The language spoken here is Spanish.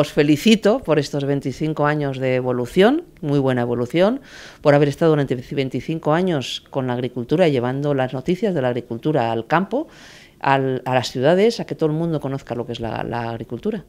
Os felicito por estos 25 años de evolución, muy buena evolución, por haber estado durante 25 años con la agricultura, llevando las noticias de la agricultura al campo, a las ciudades, a que todo el mundo conozca lo que es la agricultura.